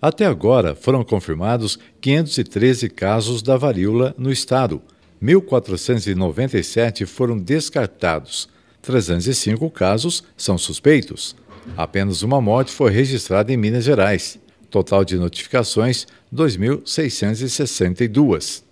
Até agora foram confirmados 513 casos da varíola no estado. 1.497 foram descartados. 305 casos são suspeitos. Apenas uma morte foi registrada em Minas Gerais. Total de notificações: 2.662.